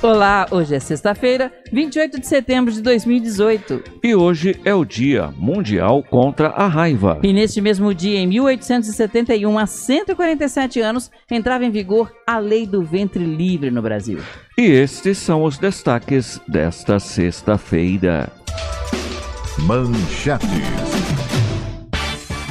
Olá, hoje é sexta-feira, 28 de setembro de 2018. E hoje é o Dia Mundial contra a Raiva. E neste mesmo dia, em 1871, há 147 anos, entrava em vigor a Lei do Ventre Livre no Brasil. E estes são os destaques desta sexta-feira. Manchetes.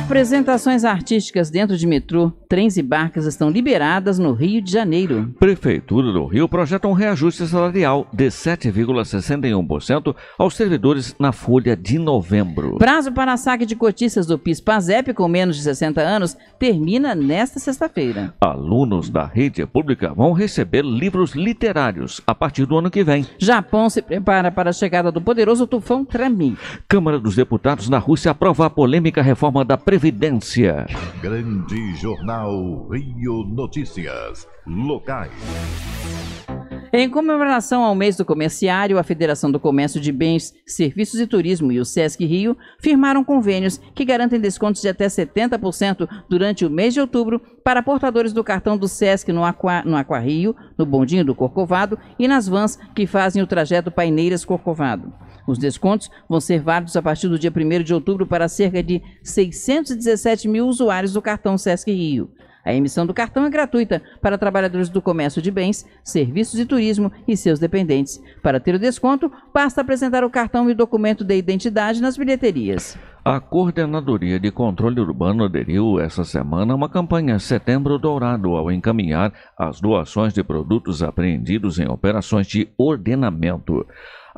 Apresentações artísticas dentro de metrô trens e barcas estão liberadas no Rio de Janeiro. Prefeitura do Rio projeta um reajuste salarial de 7,61% aos servidores na folha de novembro. Prazo para saque de cotistas do PIS-PASEP com menos de 60 anos termina nesta sexta-feira. Alunos da rede pública vão receber livros literários a partir do ano que vem. Japão se prepara para a chegada do poderoso tufão Trami. Câmara dos Deputados na Rússia aprova a polêmica reforma da Previdência. Grande jornal Jornal Rio Notícias. Locais. Em comemoração ao mês do comerciário, a Federação do Comércio de Bens, Serviços e Turismo e o Sesc Rio firmaram convênios que garantem descontos de até 70% durante o mês de outubro para portadores do cartão do Sesc no, Aqua, no no Bondinho do Corcovado e nas vans que fazem o trajeto Paineiras Corcovado. Os descontos vão ser válidos a partir do dia 1 de outubro para cerca de 617 mil usuários do cartão Sesc Rio. A emissão do cartão é gratuita para trabalhadores do comércio de bens, serviços e turismo e seus dependentes. Para ter o desconto, basta apresentar o cartão e o documento de identidade nas bilheterias. A Coordenadoria de Controle Urbano aderiu essa semana a uma campanha Setembro Dourado ao encaminhar as doações de produtos apreendidos em operações de ordenamento.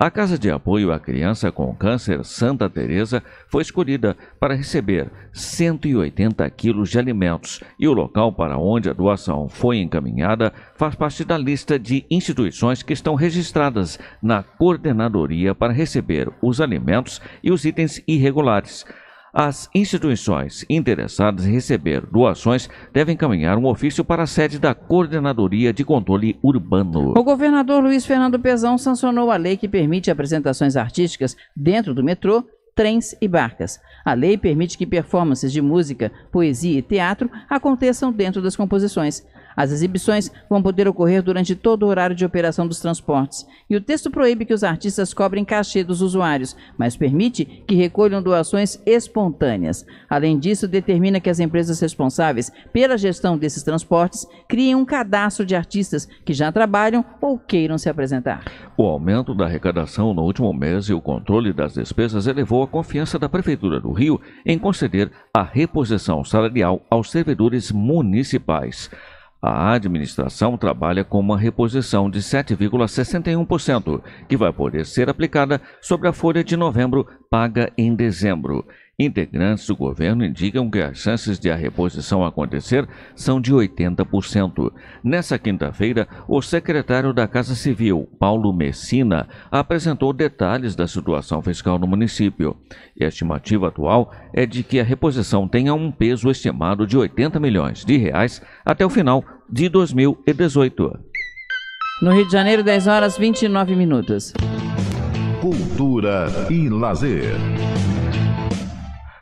A Casa de Apoio à Criança com Câncer Santa Teresa foi escolhida para receber 180 quilos de alimentos e o local para onde a doação foi encaminhada faz parte da lista de instituições que estão registradas na coordenadoria para receber os alimentos e os itens irregulares. As instituições interessadas em receber doações devem encaminhar um ofício para a sede da Coordenadoria de Controle Urbano. O governador Luiz Fernando Pezão sancionou a lei que permite apresentações artísticas dentro do metrô, trens e barcas. A lei permite que performances de música, poesia e teatro aconteçam dentro das composições. As exibições vão poder ocorrer durante todo o horário de operação dos transportes. E o texto proíbe que os artistas cobrem cachê dos usuários, mas permite que recolham doações espontâneas. Além disso, determina que as empresas responsáveis pela gestão desses transportes criem um cadastro de artistas que já trabalham ou queiram se apresentar. O aumento da arrecadação no último mês e o controle das despesas elevou a confiança da Prefeitura do Rio em conceder a reposição salarial aos servidores municipais. A administração trabalha com uma reposição de 7,61%, que vai poder ser aplicada sobre a folha de novembro paga em dezembro integrantes do governo indicam que as chances de a reposição acontecer são de 80%. Nessa quinta-feira, o secretário da Casa Civil, Paulo Messina, apresentou detalhes da situação fiscal no município. a estimativa atual é de que a reposição tenha um peso estimado de 80 milhões de reais até o final de 2018. No Rio de Janeiro, 10 horas 29 minutos. Cultura e lazer.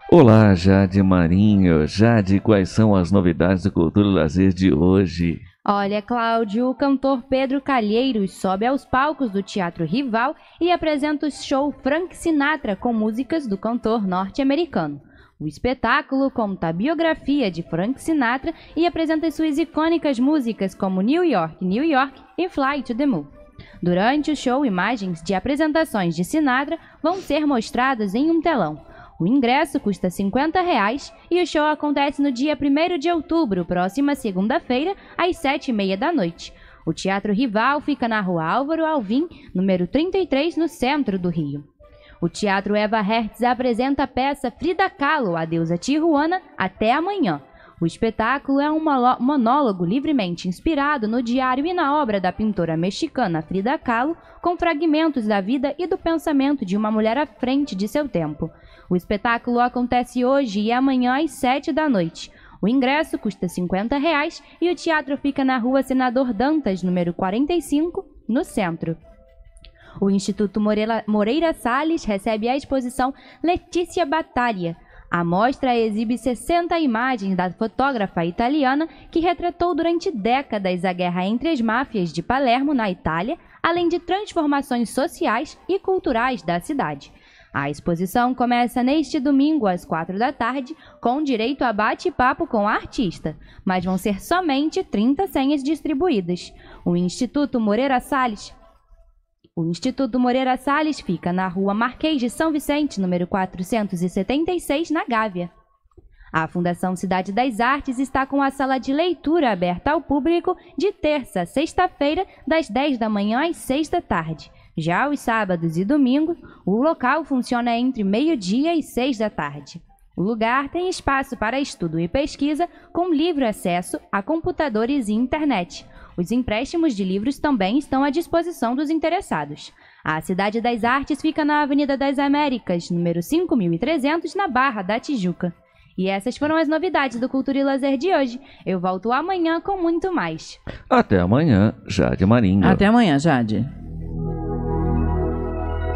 Olá, Jade Marinho. Jade, quais são as novidades do Cultura Lazer de hoje? Olha, Cláudio, o cantor Pedro Calheiros sobe aos palcos do Teatro Rival e apresenta o show Frank Sinatra com músicas do cantor norte-americano. O espetáculo conta a biografia de Frank Sinatra e apresenta suas icônicas músicas como New York, New York e Fly to the Moon. Durante o show, imagens de apresentações de Sinatra vão ser mostradas em um telão, o ingresso custa R$ 50 reais e o show acontece no dia 1 de outubro, próxima segunda-feira, às 7h30 da noite. O Teatro Rival fica na Rua Álvaro Alvim, número 33, no centro do Rio. O Teatro Eva Hertz apresenta a peça Frida Kahlo, a deusa Tijuana, até amanhã. O espetáculo é um monólogo livremente inspirado no diário e na obra da pintora mexicana Frida Kahlo, com fragmentos da vida e do pensamento de uma mulher à frente de seu tempo. O espetáculo acontece hoje e amanhã às 7 da noite. O ingresso custa R$ 50 reais e o teatro fica na rua Senador Dantas, número 45, no centro. O Instituto Moreira, Moreira Salles recebe a exposição Letícia Battaglia. A mostra exibe 60 imagens da fotógrafa italiana que retratou durante décadas a guerra entre as máfias de Palermo, na Itália, além de transformações sociais e culturais da cidade. A exposição começa neste domingo às quatro da tarde, com direito a bate-papo com a artista, mas vão ser somente 30 senhas distribuídas. O Instituto Moreira Salles o Instituto Moreira Salles fica na rua Marquês de São Vicente, número 476, na Gávea. A Fundação Cidade das Artes está com a sala de leitura aberta ao público de terça a sexta-feira, das 10 da manhã às 6 da tarde. Já aos sábados e domingos, o local funciona entre meio-dia e seis da tarde. O lugar tem espaço para estudo e pesquisa, com livre acesso a computadores e internet. Os empréstimos de livros também estão à disposição dos interessados. A Cidade das Artes fica na Avenida das Américas, número 5300, na Barra da Tijuca. E essas foram as novidades do Cultura e Lazer de hoje. Eu volto amanhã com muito mais. Até amanhã, Jade Marinho. Até amanhã, Jade.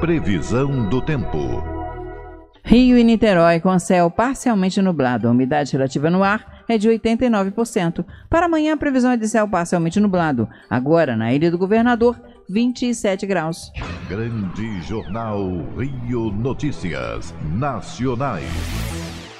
Previsão do tempo. Rio e Niterói com céu parcialmente nublado. A umidade relativa no ar é de 89%. Para amanhã, a previsão é de céu parcialmente nublado. Agora, na Ilha do Governador, 27 graus. Grande Jornal Rio Notícias Nacionais.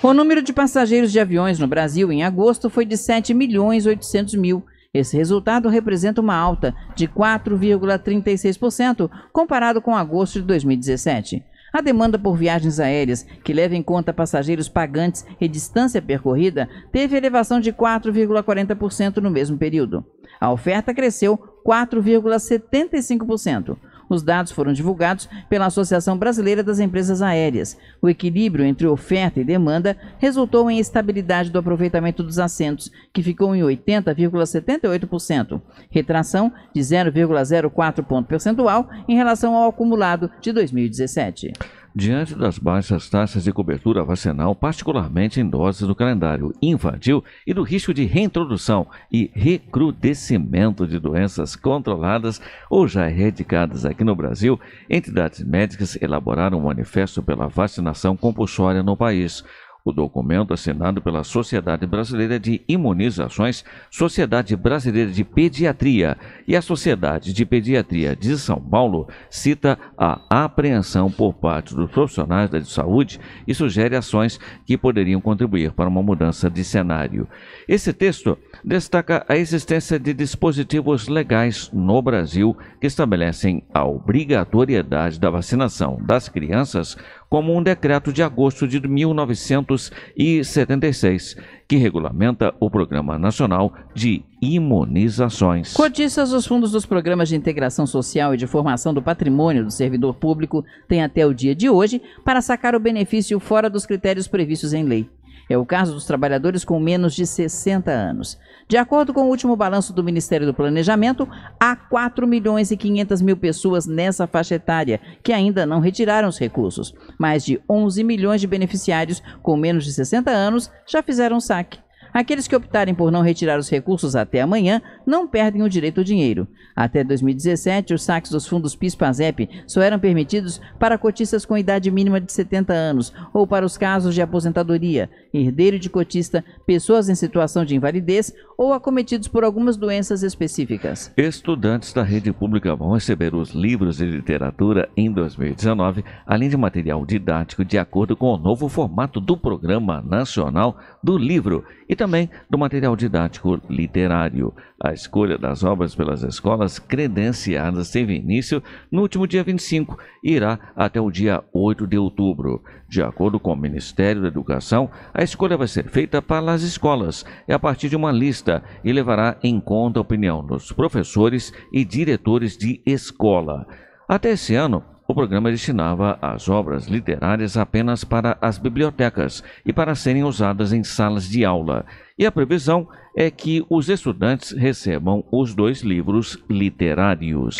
O número de passageiros de aviões no Brasil em agosto foi de 7 milhões 800 mil, esse resultado representa uma alta de 4,36% comparado com agosto de 2017. A demanda por viagens aéreas, que leva em conta passageiros pagantes e distância percorrida, teve elevação de 4,40% no mesmo período. A oferta cresceu 4,75%. Os dados foram divulgados pela Associação Brasileira das Empresas Aéreas. O equilíbrio entre oferta e demanda resultou em estabilidade do aproveitamento dos assentos, que ficou em 80,78%, retração de 0,04 ponto percentual em relação ao acumulado de 2017. Diante das baixas taxas de cobertura vacinal, particularmente em doses do calendário infantil e do risco de reintrodução e recrudescimento de doenças controladas ou já erradicadas aqui no Brasil, entidades médicas elaboraram um manifesto pela vacinação compulsória no país. O documento, assinado pela Sociedade Brasileira de Imunizações, Sociedade Brasileira de Pediatria e a Sociedade de Pediatria de São Paulo, cita a apreensão por parte dos profissionais da saúde e sugere ações que poderiam contribuir para uma mudança de cenário. Esse texto destaca a existência de dispositivos legais no Brasil que estabelecem a obrigatoriedade da vacinação das crianças como um decreto de agosto de 1976, que regulamenta o Programa Nacional de Imunizações. Cotistas dos fundos dos programas de integração social e de formação do patrimônio do servidor público têm até o dia de hoje para sacar o benefício fora dos critérios previstos em lei. É o caso dos trabalhadores com menos de 60 anos. De acordo com o último balanço do Ministério do Planejamento, há 4 milhões e 500 mil pessoas nessa faixa etária que ainda não retiraram os recursos. Mais de 11 milhões de beneficiários com menos de 60 anos já fizeram saque. Aqueles que optarem por não retirar os recursos até amanhã não perdem o direito ao dinheiro. Até 2017, os saques dos fundos PIS-PASEP só eram permitidos para cotistas com idade mínima de 70 anos ou para os casos de aposentadoria, herdeiro de cotista, pessoas em situação de invalidez ou acometidos por algumas doenças específicas. Estudantes da rede pública vão receber os livros de literatura em 2019, além de material didático de acordo com o novo formato do Programa Nacional do livro e também do material didático literário. A escolha das obras pelas escolas credenciadas teve início no último dia 25 e irá até o dia 8 de outubro. De acordo com o Ministério da Educação, a escolha vai ser feita para as escolas e é a partir de uma lista e levará em conta a opinião dos professores e diretores de escola. Até esse ano, o programa destinava as obras literárias apenas para as bibliotecas e para serem usadas em salas de aula. E a previsão é que os estudantes recebam os dois livros literários.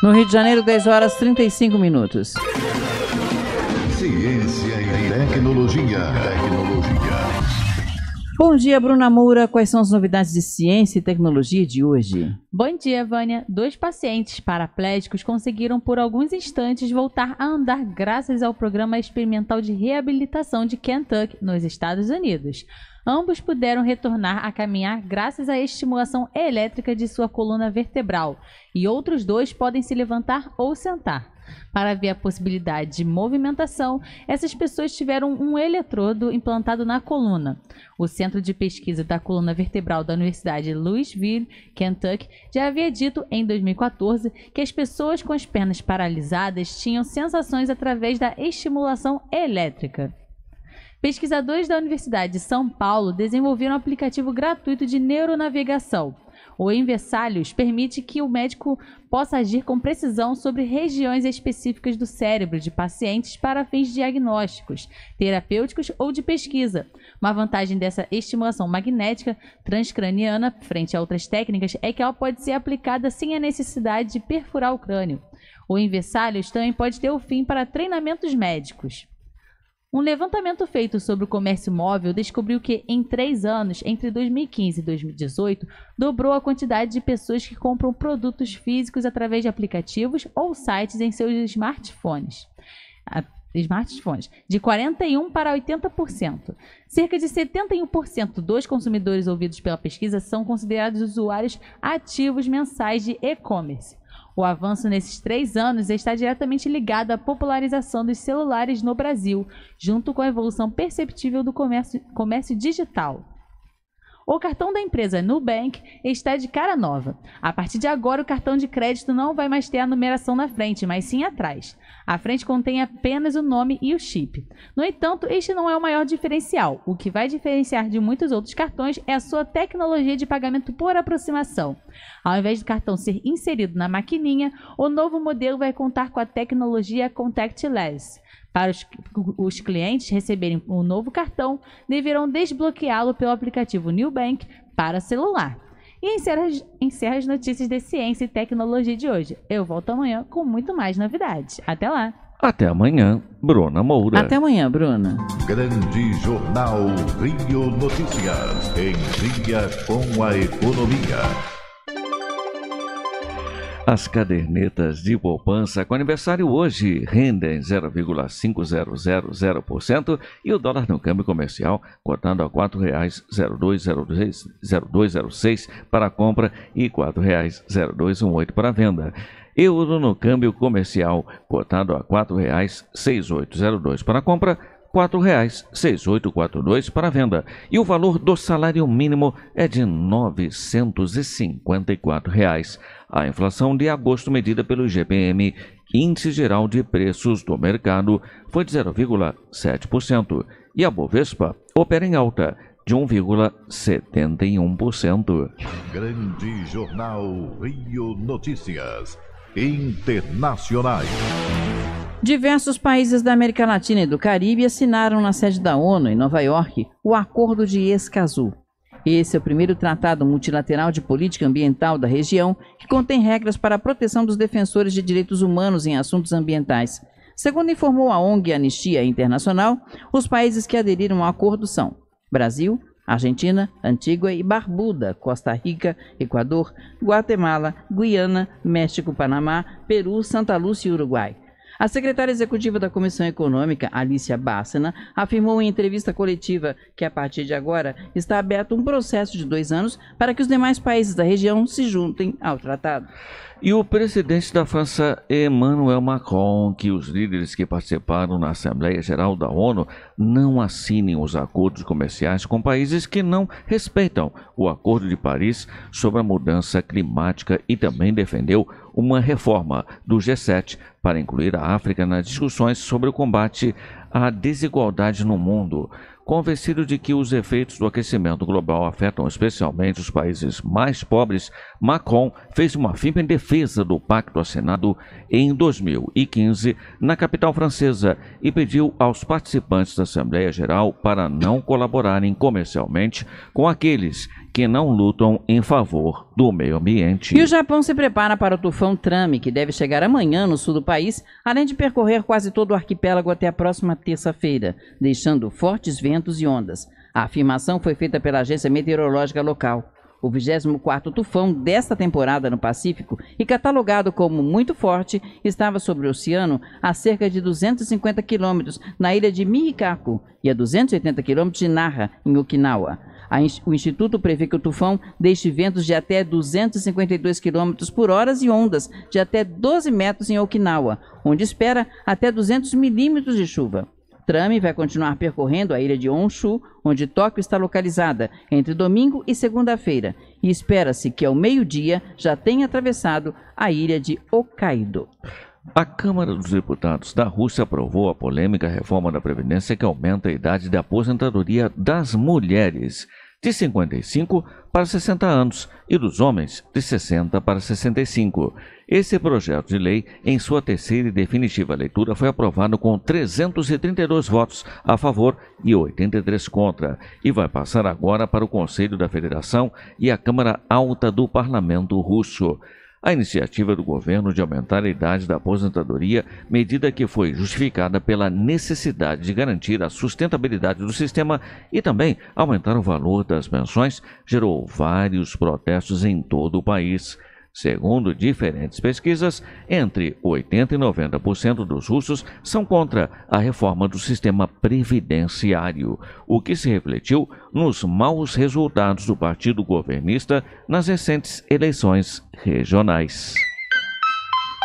No Rio de Janeiro, 10 horas 35 minutos. Ciência e tecnologia. Tecnologia. Bom dia, Bruna Moura. Quais são as novidades de ciência e tecnologia de hoje? Bom dia, Vânia. Dois pacientes paraplégicos conseguiram por alguns instantes voltar a andar graças ao Programa Experimental de Reabilitação de Kentucky, nos Estados Unidos. Ambos puderam retornar a caminhar graças à estimulação elétrica de sua coluna vertebral, e outros dois podem se levantar ou sentar. Para ver a possibilidade de movimentação, essas pessoas tiveram um eletrodo implantado na coluna. O Centro de Pesquisa da Coluna Vertebral da Universidade Louisville, Kentucky, já havia dito em 2014 que as pessoas com as pernas paralisadas tinham sensações através da estimulação elétrica. Pesquisadores da Universidade de São Paulo desenvolveram um aplicativo gratuito de neuronavegação ou em permite que o médico possa agir com precisão sobre regiões específicas do cérebro de pacientes para fins diagnósticos, terapêuticos ou de pesquisa. Uma vantagem dessa estimulação magnética transcraniana frente a outras técnicas é que ela pode ser aplicada sem a necessidade de perfurar o crânio. O Inversalhos também pode ter o fim para treinamentos médicos. Um levantamento feito sobre o comércio móvel descobriu que, em três anos, entre 2015 e 2018, dobrou a quantidade de pessoas que compram produtos físicos através de aplicativos ou sites em seus smartphones. smartphones, de 41% para 80%. Cerca de 71% dos consumidores ouvidos pela pesquisa são considerados usuários ativos mensais de e-commerce. O avanço nesses três anos está diretamente ligado à popularização dos celulares no Brasil, junto com a evolução perceptível do comércio, comércio digital. O cartão da empresa Nubank está de cara nova. A partir de agora, o cartão de crédito não vai mais ter a numeração na frente, mas sim atrás. A frente contém apenas o nome e o chip. No entanto, este não é o maior diferencial. O que vai diferenciar de muitos outros cartões é a sua tecnologia de pagamento por aproximação. Ao invés do cartão ser inserido na maquininha, o novo modelo vai contar com a tecnologia contactless. Para os, os clientes receberem um novo cartão, deverão desbloqueá-lo pelo aplicativo New Bank para celular. E encerra, encerra as notícias de ciência e tecnologia de hoje. Eu volto amanhã com muito mais novidades. Até lá! Até amanhã, Bruna Moura. Até amanhã, Bruna. Grande Jornal Rio Notícias. Em dia com a economia. As cadernetas de poupança com aniversário hoje rendem 0,5000% e o dólar no câmbio comercial cotando a R$ 4,0206 para a compra e R$ 4,0218 para a venda. Euro no câmbio comercial cotado a R$ 4,6802 para a compra, R$ 4,6842 para venda e o valor do salário mínimo é de R$ 954. Reais. A inflação de agosto medida pelo GPM, Índice Geral de Preços do Mercado, foi de 0,7% e a Bovespa opera em alta de 1,71%. Grande Jornal Rio Notícias Internacionais. Diversos países da América Latina e do Caribe assinaram na sede da ONU, em Nova York, o Acordo de Escazú. Esse é o primeiro tratado multilateral de política ambiental da região que contém regras para a proteção dos defensores de direitos humanos em assuntos ambientais. Segundo informou a ONG Anistia Internacional, os países que aderiram ao acordo são Brasil, Argentina, Antígua e Barbuda, Costa Rica, Equador, Guatemala, Guiana, México, Panamá, Peru, Santa Lúcia e Uruguai. A secretária executiva da Comissão Econômica, Alicia Bassena, afirmou em entrevista coletiva que, a partir de agora, está aberto um processo de dois anos para que os demais países da região se juntem ao tratado. E o presidente da França, Emmanuel Macron, que os líderes que participaram na Assembleia Geral da ONU não assinem os acordos comerciais com países que não respeitam o Acordo de Paris sobre a mudança climática e também defendeu uma reforma do G7 para incluir a África nas discussões sobre o combate à desigualdade no mundo, convencido de que os efeitos do aquecimento global afetam especialmente os países mais pobres, Macron fez uma firme defesa do pacto assinado em 2015 na capital francesa e pediu aos participantes da Assembleia Geral para não colaborarem comercialmente com aqueles que não lutam em favor do meio ambiente. E o Japão se prepara para o tufão Trame, que deve chegar amanhã no sul do país, além de percorrer quase todo o arquipélago até a próxima terça-feira, deixando fortes ventos e ondas. A afirmação foi feita pela agência meteorológica local. O 24º tufão desta temporada no Pacífico e catalogado como muito forte, estava sobre o oceano a cerca de 250 quilômetros na ilha de Miikaku e a 280 quilômetros de Naha, em Okinawa o Instituto prevê que o tufão deixe ventos de até 252 km por hora e ondas de até 12 metros em Okinawa, onde espera até 200 milímetros de chuva. Trame vai continuar percorrendo a ilha de Honshu, onde Tóquio está localizada, entre domingo e segunda-feira, e espera-se que ao meio-dia já tenha atravessado a ilha de Hokkaido. A Câmara dos Deputados da Rússia aprovou a polêmica reforma da Previdência que aumenta a idade de aposentadoria das mulheres de 55 para 60 anos e dos homens de 60 para 65. Esse projeto de lei, em sua terceira e definitiva leitura, foi aprovado com 332 votos a favor e 83 contra, e vai passar agora para o Conselho da Federação e a Câmara Alta do Parlamento Russo a iniciativa do governo de aumentar a idade da aposentadoria, medida que foi justificada pela necessidade de garantir a sustentabilidade do sistema e também aumentar o valor das pensões, gerou vários protestos em todo o país. Segundo diferentes pesquisas, entre 80% e 90% dos russos são contra a reforma do sistema previdenciário, o que se refletiu nos maus resultados do partido governista nas recentes eleições regionais.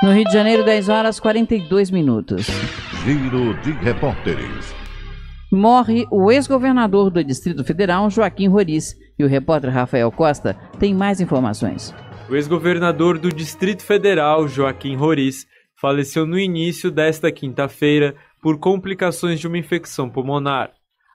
No Rio de Janeiro, 10 horas 42 minutos. Giro de repórteres. Morre o ex-governador do Distrito Federal, Joaquim Roriz, e o repórter Rafael Costa tem mais informações. O ex-governador do Distrito Federal, Joaquim Roriz, faleceu no início desta quinta-feira por complicações de uma infecção pulmonar.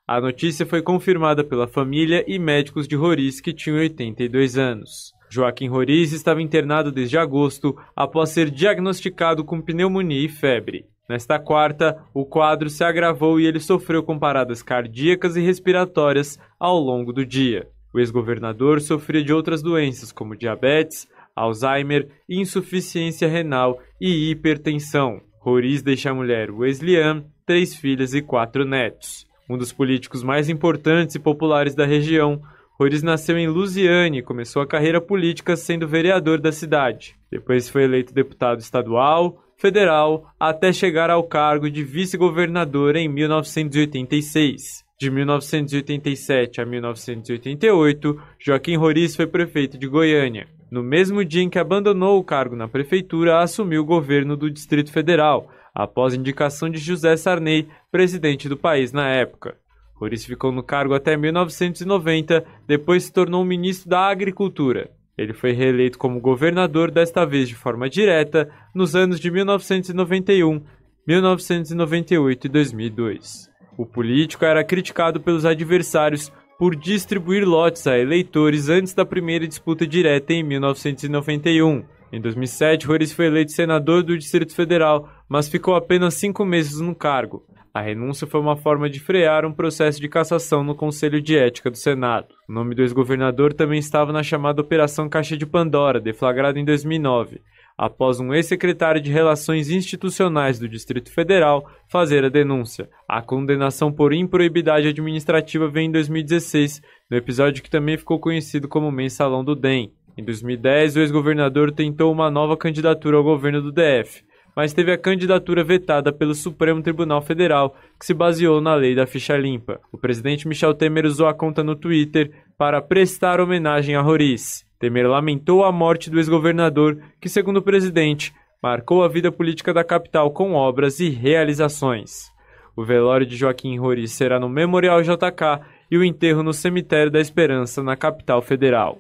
A notícia foi confirmada pela família e médicos de Roriz, que tinha 82 anos. Joaquim Roriz estava internado desde agosto após ser diagnosticado com pneumonia e febre. Nesta quarta, o quadro se agravou e ele sofreu com paradas cardíacas e respiratórias ao longo do dia. O ex-governador sofria de outras doenças como diabetes, Alzheimer, insuficiência renal e hipertensão. Roriz deixa a mulher Wesleyan, três filhas e quatro netos. Um dos políticos mais importantes e populares da região, Roriz nasceu em Lusiane e começou a carreira política sendo vereador da cidade. Depois foi eleito deputado estadual, federal, até chegar ao cargo de vice-governador em 1986. De 1987 a 1988, Joaquim Roriz foi prefeito de Goiânia. No mesmo dia em que abandonou o cargo na prefeitura, assumiu o governo do Distrito Federal, após indicação de José Sarney, presidente do país na época. Roriz ficou no cargo até 1990, depois se tornou ministro da Agricultura. Ele foi reeleito como governador, desta vez de forma direta, nos anos de 1991, 1998 e 2002. O político era criticado pelos adversários por distribuir lotes a eleitores antes da primeira disputa direta em 1991. Em 2007, Rores foi eleito senador do Distrito Federal, mas ficou apenas cinco meses no cargo. A renúncia foi uma forma de frear um processo de cassação no Conselho de Ética do Senado. O nome do ex-governador também estava na chamada Operação Caixa de Pandora, deflagrada em 2009 após um ex-secretário de Relações Institucionais do Distrito Federal fazer a denúncia. A condenação por improibidade administrativa vem em 2016, no episódio que também ficou conhecido como Mensalão do DEM. Em 2010, o ex-governador tentou uma nova candidatura ao governo do DF, mas teve a candidatura vetada pelo Supremo Tribunal Federal, que se baseou na lei da ficha limpa. O presidente Michel Temer usou a conta no Twitter para prestar homenagem a Roriz. Temer lamentou a morte do ex-governador, que, segundo o presidente, marcou a vida política da capital com obras e realizações. O velório de Joaquim Rori será no Memorial JK e o enterro no Cemitério da Esperança, na capital federal.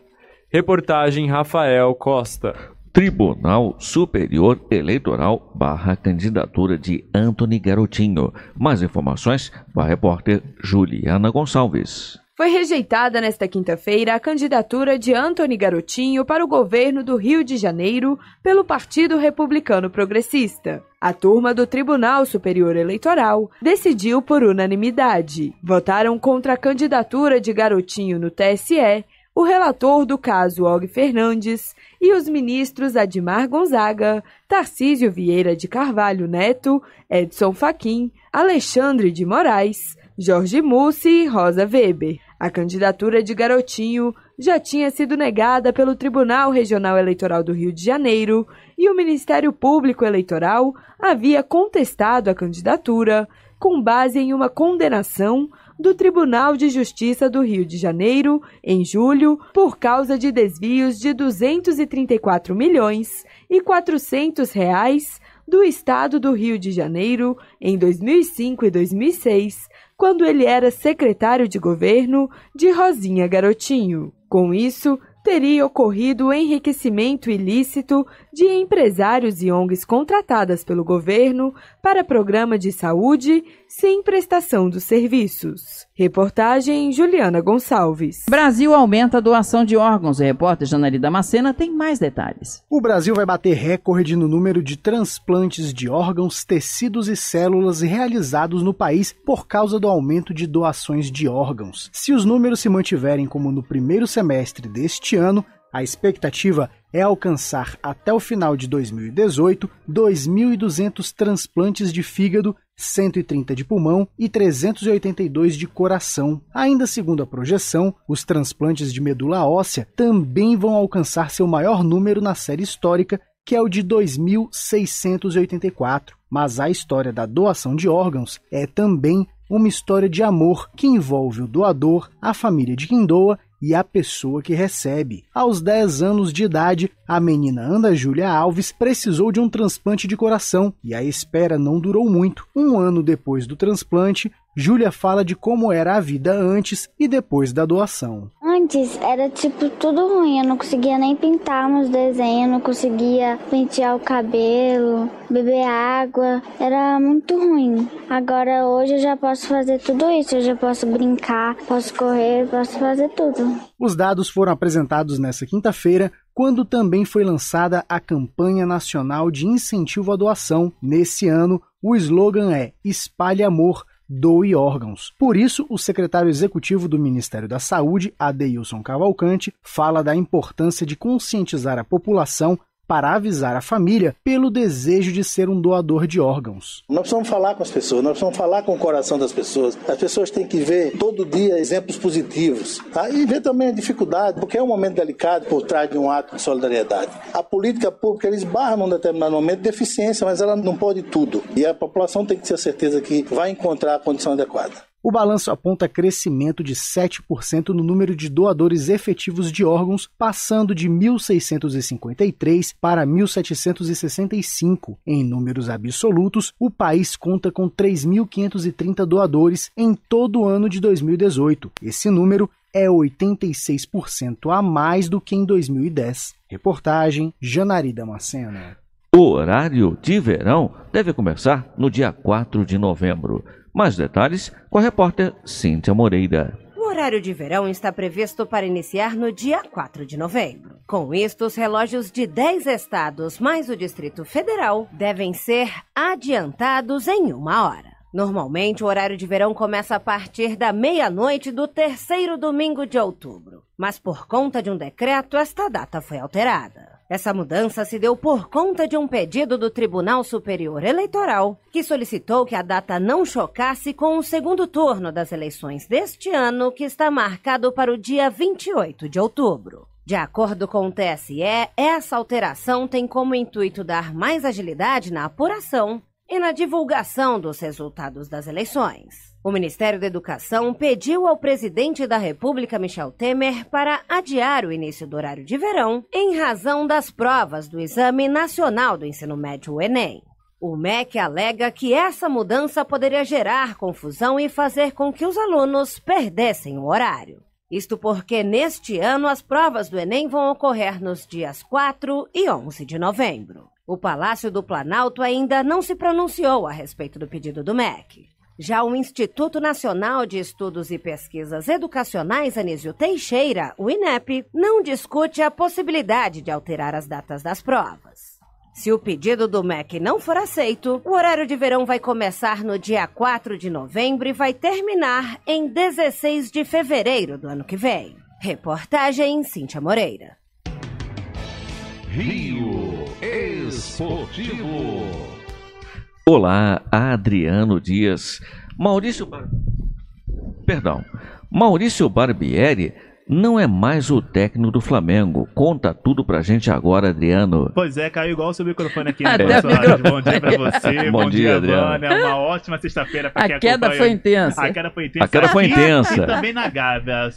Reportagem Rafael Costa. Tribunal Superior Eleitoral barra candidatura de Antony Garotinho. Mais informações para a repórter Juliana Gonçalves. Foi rejeitada nesta quinta-feira a candidatura de Antony Garotinho para o governo do Rio de Janeiro pelo Partido Republicano Progressista. A turma do Tribunal Superior Eleitoral decidiu por unanimidade. Votaram contra a candidatura de Garotinho no TSE o relator do caso Og Fernandes e os ministros Admar Gonzaga, Tarcísio Vieira de Carvalho Neto, Edson Fachin, Alexandre de Moraes, Jorge Mussi e Rosa Weber. A candidatura de Garotinho já tinha sido negada pelo Tribunal Regional Eleitoral do Rio de Janeiro e o Ministério Público Eleitoral havia contestado a candidatura com base em uma condenação do Tribunal de Justiça do Rio de Janeiro em julho por causa de desvios de 234 milhões e 400 reais do Estado do Rio de Janeiro em 2005 e 2006 quando ele era secretário de governo de Rosinha Garotinho. Com isso, teria ocorrido o enriquecimento ilícito de empresários e ONGs contratadas pelo governo para programa de saúde, sem prestação dos serviços. Reportagem Juliana Gonçalves. Brasil aumenta a doação de órgãos. O repórter Janari Macena tem mais detalhes. O Brasil vai bater recorde no número de transplantes de órgãos, tecidos e células realizados no país por causa do aumento de doações de órgãos. Se os números se mantiverem como no primeiro semestre deste ano, a expectativa é alcançar até o final de 2018 2.200 transplantes de fígado, 130 de pulmão e 382 de coração. Ainda segundo a projeção, os transplantes de medula óssea também vão alcançar seu maior número na série histórica, que é o de 2.684. Mas a história da doação de órgãos é também uma história de amor que envolve o doador, a família de quem doa e a pessoa que recebe. Aos 10 anos de idade, a menina Ana Júlia Alves precisou de um transplante de coração e a espera não durou muito. Um ano depois do transplante, Júlia fala de como era a vida antes e depois da doação. Antes era tipo tudo ruim, eu não conseguia nem pintar meus desenhos, não conseguia pentear o cabelo, beber água, era muito ruim. Agora hoje eu já posso fazer tudo isso, eu já posso brincar, posso correr, posso fazer tudo. Os dados foram apresentados nesta quinta-feira quando também foi lançada a campanha nacional de incentivo à doação. Nesse ano, o slogan é Espalhe Amor, doe órgãos. Por isso, o secretário executivo do Ministério da Saúde, Adeilson Cavalcante, fala da importância de conscientizar a população para avisar a família pelo desejo de ser um doador de órgãos. Nós precisamos falar com as pessoas, nós precisamos falar com o coração das pessoas. As pessoas têm que ver todo dia exemplos positivos tá? e ver também a dificuldade, porque é um momento delicado por trás de um ato de solidariedade. A política pública eles barram num determinado momento deficiência, mas ela não pode tudo. E a população tem que ter certeza que vai encontrar a condição adequada. O balanço aponta crescimento de 7% no número de doadores efetivos de órgãos, passando de 1.653 para 1.765. Em números absolutos, o país conta com 3.530 doadores em todo o ano de 2018. Esse número é 86% a mais do que em 2010. Reportagem Janari Damasceno. O horário de verão deve começar no dia 4 de novembro. Mais detalhes com a repórter Cíntia Moreira. O horário de verão está previsto para iniciar no dia 4 de novembro. Com isto, os relógios de 10 estados, mais o Distrito Federal, devem ser adiantados em uma hora. Normalmente, o horário de verão começa a partir da meia-noite do terceiro domingo de outubro mas por conta de um decreto, esta data foi alterada. Essa mudança se deu por conta de um pedido do Tribunal Superior Eleitoral, que solicitou que a data não chocasse com o segundo turno das eleições deste ano, que está marcado para o dia 28 de outubro. De acordo com o TSE, essa alteração tem como intuito dar mais agilidade na apuração e na divulgação dos resultados das eleições. O Ministério da Educação pediu ao presidente da República, Michel Temer, para adiar o início do horário de verão em razão das provas do Exame Nacional do Ensino Médio, o Enem. O MEC alega que essa mudança poderia gerar confusão e fazer com que os alunos perdessem o horário. Isto porque neste ano as provas do Enem vão ocorrer nos dias 4 e 11 de novembro. O Palácio do Planalto ainda não se pronunciou a respeito do pedido do MEC. Já o Instituto Nacional de Estudos e Pesquisas Educacionais Anísio Teixeira, o INEP, não discute a possibilidade de alterar as datas das provas. Se o pedido do MEC não for aceito, o horário de verão vai começar no dia 4 de novembro e vai terminar em 16 de fevereiro do ano que vem. Reportagem Cíntia Moreira. Rio Esportivo. Olá, Adriano Dias. Maurício. Bar... Perdão. Maurício Barbieri não é mais o técnico do Flamengo. Conta tudo pra gente agora, Adriano. Pois é, caiu igual o seu microfone aqui. Até né, micro... Bom dia pra você, bom, bom dia, dia Adriano. É uma ótima sexta-feira a quem A queda foi intensa. A queda foi intensa. A queda foi intensa. E também na Gávea.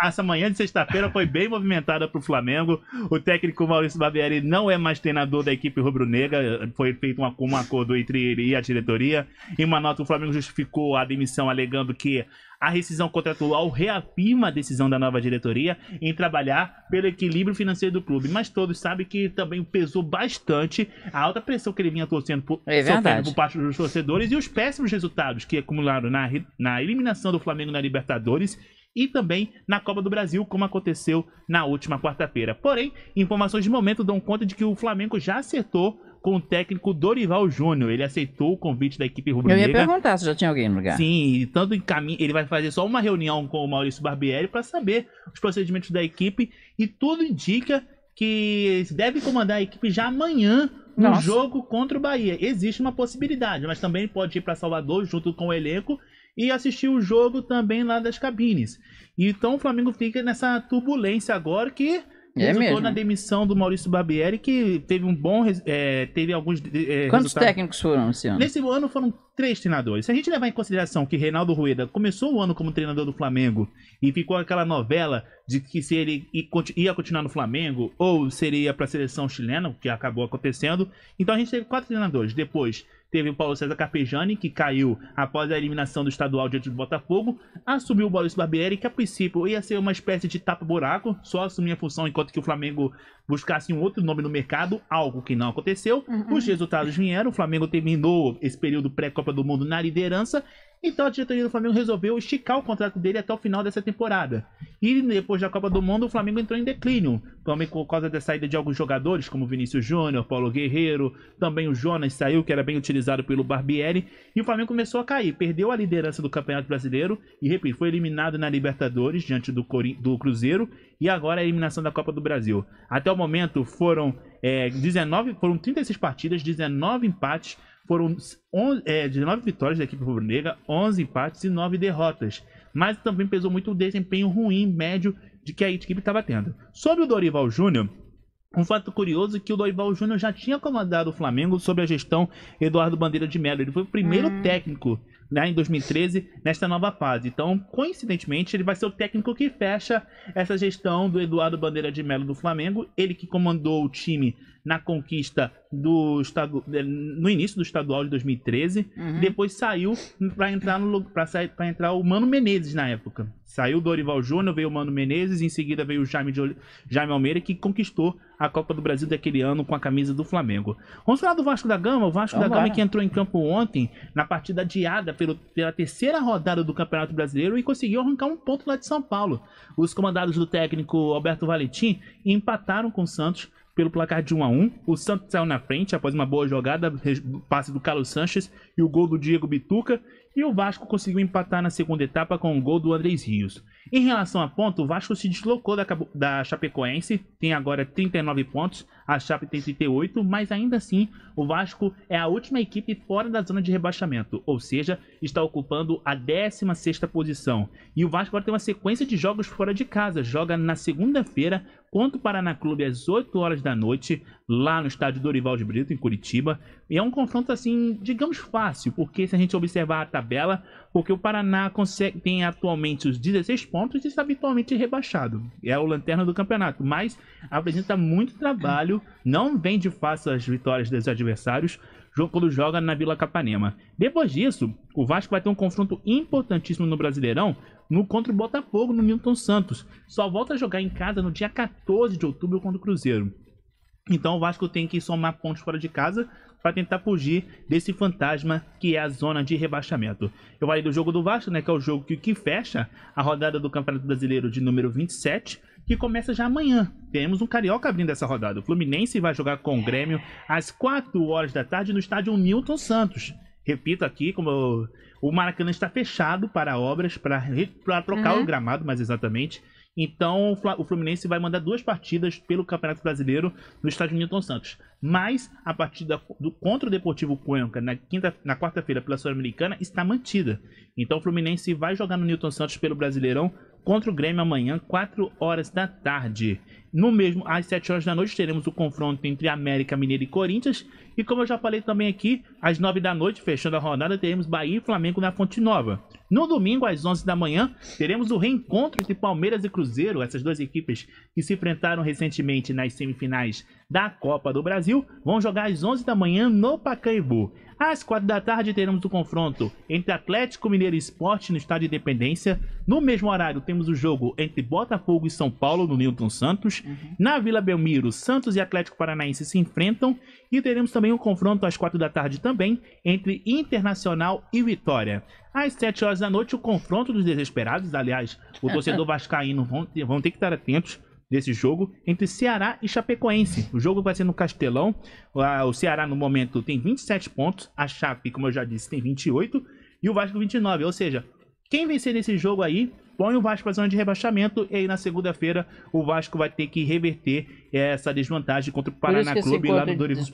Essa manhã de sexta-feira foi bem movimentada pro Flamengo. O técnico Maurício Barbieri não é mais treinador da equipe rubro-negra. Foi feito um acordo entre ele e a diretoria. Em uma nota, o Flamengo justificou a demissão alegando que a rescisão contratual reafirma a decisão da nova diretoria em trabalhar pelo equilíbrio financeiro do clube, mas todos sabem que também pesou bastante a alta pressão que ele vinha torcendo por, é por parte dos torcedores e os péssimos resultados que acumularam na, na eliminação do Flamengo na Libertadores e também na Copa do Brasil, como aconteceu na última quarta-feira. Porém, informações de momento dão conta de que o Flamengo já acertou com o técnico Dorival Júnior. Ele aceitou o convite da equipe rubro-negra. Eu ia perguntar se já tinha alguém no lugar. Sim, tanto em caminho, ele vai fazer só uma reunião com o Maurício Barbieri para saber os procedimentos da equipe e tudo indica que deve comandar a equipe já amanhã no Nossa. jogo contra o Bahia. Existe uma possibilidade, mas também pode ir para Salvador junto com o elenco e assistir o jogo também lá das cabines. Então o Flamengo fica nessa turbulência agora que é resultou mesmo. na demissão do Maurício Barbieri, que teve um bom. É, teve alguns. É, Quantos resultados... técnicos foram esse ano? Nesse ano foram três treinadores. Se a gente levar em consideração que Reinaldo Rueda começou o ano como treinador do Flamengo e ficou aquela novela de que se ele ia continuar no Flamengo ou seria para a seleção chilena, o que acabou acontecendo. Então a gente teve quatro treinadores. Depois Teve o Paulo César Carpejani, que caiu após a eliminação do estadual diante do Botafogo. Assumiu o Maurício Barbieri, que a princípio ia ser uma espécie de tapa-buraco, só assumir a função enquanto que o Flamengo buscasse um outro nome no mercado, algo que não aconteceu. Uhum. Os resultados vieram, o Flamengo terminou esse período pré-Copa do Mundo na liderança então a diretoria do Flamengo resolveu esticar o contrato dele até o final dessa temporada. E depois da Copa do Mundo, o Flamengo entrou em declínio. Também por causa da saída de alguns jogadores, como Vinícius Júnior, Paulo Guerreiro, também o Jonas saiu, que era bem utilizado pelo Barbieri. E o Flamengo começou a cair, perdeu a liderança do Campeonato Brasileiro. E repito, foi eliminado na Libertadores, diante do, Cori do Cruzeiro. E agora a eliminação da Copa do Brasil. Até o momento foram, é, eh, 19, foram 36 partidas, 19 empates foram 11, é, 19 vitórias da equipe rubro-negra, 11 empates e 9 derrotas. Mas também pesou muito o desempenho ruim, médio, de que a equipe estava tá tendo. Sobre o Dorival Júnior, um fato curioso é que o Dorival Júnior já tinha comandado o Flamengo sob a gestão Eduardo Bandeira de Mello. Ele foi o primeiro hum. técnico né, em 2013 nesta nova fase. Então, coincidentemente, ele vai ser o técnico que fecha essa gestão do Eduardo Bandeira de Mello do Flamengo. Ele que comandou o time na conquista do estado eh, no início do estadual de 2013, uhum. depois saiu para entrar no para para entrar o Mano Menezes na época. Saiu o Dorival Júnior, veio o Mano Menezes, em seguida veio o Jaime de, Jaime Almeida que conquistou a Copa do Brasil daquele ano com a camisa do Flamengo. Vamos falar do Vasco da Gama, o Vasco Vamos da Gama lá. que entrou em campo ontem na partida adiada pelo, pela terceira rodada do Campeonato Brasileiro e conseguiu arrancar um ponto lá de São Paulo. Os comandados do técnico Alberto Valentim empataram com o Santos pelo placar de 1 a 1 O Santos saiu na frente após uma boa jogada, passe do Carlos Sanches e o gol do Diego Bituca. E o Vasco conseguiu empatar na segunda etapa com o gol do Andrés Rios. Em relação a ponto, o Vasco se deslocou da, da Chapecoense, tem agora 39 pontos, a Chape tem 38, mas ainda assim o Vasco é a última equipe fora da zona de rebaixamento, ou seja, está ocupando a 16ª posição. E o Vasco agora tem uma sequência de jogos fora de casa, joga na segunda-feira contra o Paraná Clube às 8 horas da noite, lá no estádio Dorival de Brito, em Curitiba. E é um confronto, assim, digamos fácil, porque se a gente observar a tabela, porque o Paraná consegue, tem atualmente os 16 pontos e está habitualmente rebaixado. É o lanterna do campeonato, mas apresenta muito trabalho, não vem de fácil as vitórias dos adversários, quando joga na Vila Capanema. Depois disso, o Vasco vai ter um confronto importantíssimo no Brasileirão no contra o Botafogo no Newton Santos. Só volta a jogar em casa no dia 14 de outubro contra o Cruzeiro. Então o Vasco tem que somar pontos fora de casa para tentar fugir desse fantasma que é a zona de rebaixamento. Eu falei do jogo do Vasco, né, que é o jogo que, que fecha a rodada do Campeonato Brasileiro de número 27, que começa já amanhã. Temos um carioca abrindo essa rodada. O Fluminense vai jogar com o Grêmio às 4 horas da tarde no estádio Newton Santos repito aqui, como eu, o Maracanã está fechado para obras, para, para trocar uhum. o gramado mais exatamente. Então o Fluminense vai mandar duas partidas pelo Campeonato Brasileiro no estádio Newton Santos. Mas a partida do contra o Deportivo Cuenca na, quinta, na quarta-feira pela Sul-Americana está mantida. Então o Fluminense vai jogar no Newton Santos pelo Brasileirão contra o Grêmio amanhã, 4 horas da tarde. No mesmo, às 7 horas da noite, teremos o confronto entre América Mineiro e Corinthians. E como eu já falei também aqui, às 9 da noite, fechando a rodada, teremos Bahia e Flamengo na Fonte Nova. No domingo, às 11 da manhã, teremos o reencontro entre Palmeiras e Cruzeiro, essas duas equipes que se enfrentaram recentemente nas semifinais da Copa do Brasil, vão jogar às 11 da manhã no Pacaembu. Às quatro da tarde teremos o confronto entre Atlético Mineiro e Esporte no Estádio Independência. No mesmo horário temos o jogo entre Botafogo e São Paulo no Newton Santos. Uhum. Na Vila Belmiro, Santos e Atlético Paranaense se enfrentam. E teremos também um confronto às quatro da tarde também entre Internacional e Vitória. Às 7 horas da noite, o confronto dos desesperados. Aliás, o torcedor vascaíno vão ter que estar atentos desse jogo entre Ceará e Chapecoense. O jogo vai ser no Castelão. Ah, o Ceará, no momento, tem 27 pontos. A Chape, como eu já disse, tem 28. E o Vasco, 29. Ou seja, quem vencer nesse jogo aí, põe o Vasco para zona de rebaixamento. E aí, na segunda-feira, o Vasco vai ter que reverter essa desvantagem contra o Paraná Clube lá no é Dorival.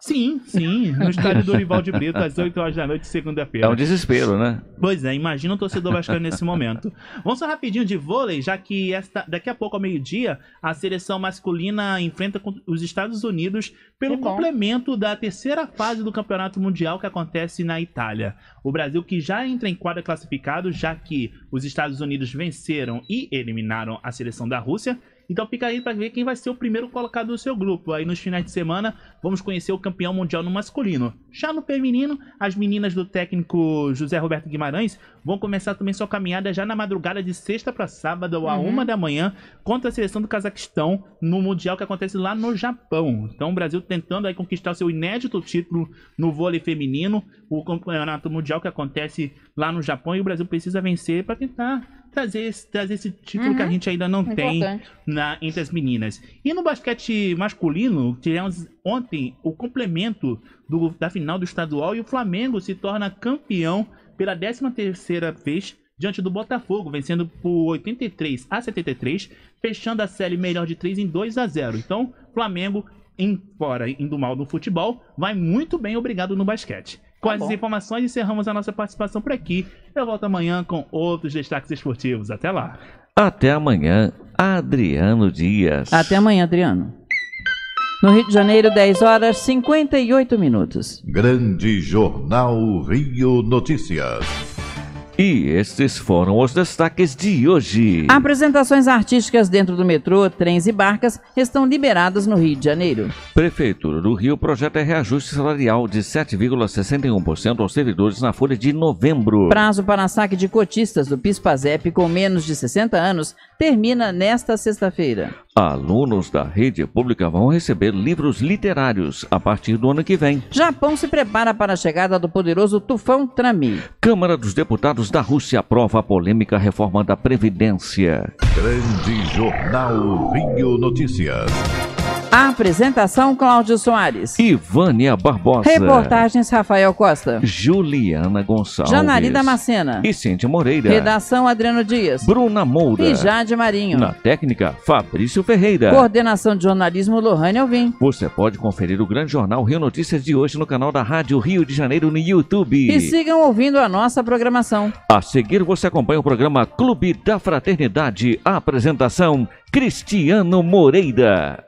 Sim, sim. No estádio Dorival de Brito, às 8 horas da noite, segunda-feira. É um desespero, né? Pois é, imagina o torcedor vascaíno nesse momento. Vamos só rapidinho de vôlei, já que esta, daqui a pouco, ao meio-dia, a seleção masculina enfrenta os Estados Unidos pelo que é complemento bom. da terceira fase do Campeonato Mundial que acontece na Itália. O Brasil que já entra em quadra classificado, já que os Estados Unidos venceram e eliminaram a seleção da Rússia, então fica aí para ver quem vai ser o primeiro colocado do seu grupo. Aí nos finais de semana vamos conhecer o campeão mundial no masculino. Já no feminino, as meninas do técnico José Roberto Guimarães vão começar também sua caminhada já na madrugada de sexta para sábado, ou uhum. uma da manhã, contra a seleção do Cazaquistão no mundial que acontece lá no Japão. Então o Brasil tentando aí conquistar o seu inédito título no vôlei feminino, o campeonato mundial que acontece lá no Japão e o Brasil precisa vencer para tentar trazer esse, trazer esse título uhum. que a uhum. gente ainda não tem na, entre as meninas. E no basquete masculino, tivemos ontem o complemento do, da final do estadual e o Flamengo se torna campeão pela 13 terceira vez diante do Botafogo, vencendo por 83 a 73, fechando a série melhor de 3 em 2 a 0. Então, Flamengo, em, fora indo mal no futebol, vai muito bem, obrigado no basquete. Tá com tá as informações, encerramos a nossa participação por aqui. Eu volto amanhã com outros destaques esportivos. Até lá. Até amanhã, Adriano Dias. Até amanhã, Adriano. No Rio de Janeiro, 10 horas 58 minutos. Grande Jornal Rio Notícias. E estes foram os destaques de hoje. Apresentações artísticas dentro do metrô, trens e barcas estão liberadas no Rio de Janeiro. Prefeitura do Rio projeta reajuste salarial de 7,61% aos servidores na folha de novembro. Prazo para saque de cotistas do PIS-PASEP com menos de 60 anos termina nesta sexta-feira. Alunos da rede pública vão receber livros literários a partir do ano que vem. Japão se prepara para a chegada do poderoso tufão Trami. Câmara dos Deputados da Rússia aprova a polêmica reforma da Previdência. Grande Jornal Rio Notícias. Apresentação Cláudio Soares. Ivânia Barbosa. Reportagens Rafael Costa. Juliana Gonçalves. Janari Macena, Vicente Moreira. Redação Adriano Dias. Bruna Moura. E Jade Marinho. Na técnica, Fabrício Ferreira. Coordenação de jornalismo Lohane Alvim. Você pode conferir o grande jornal Rio Notícias de hoje no canal da Rádio Rio de Janeiro no YouTube. E sigam ouvindo a nossa programação. A seguir você acompanha o programa Clube da Fraternidade. apresentação Cristiano Moreira.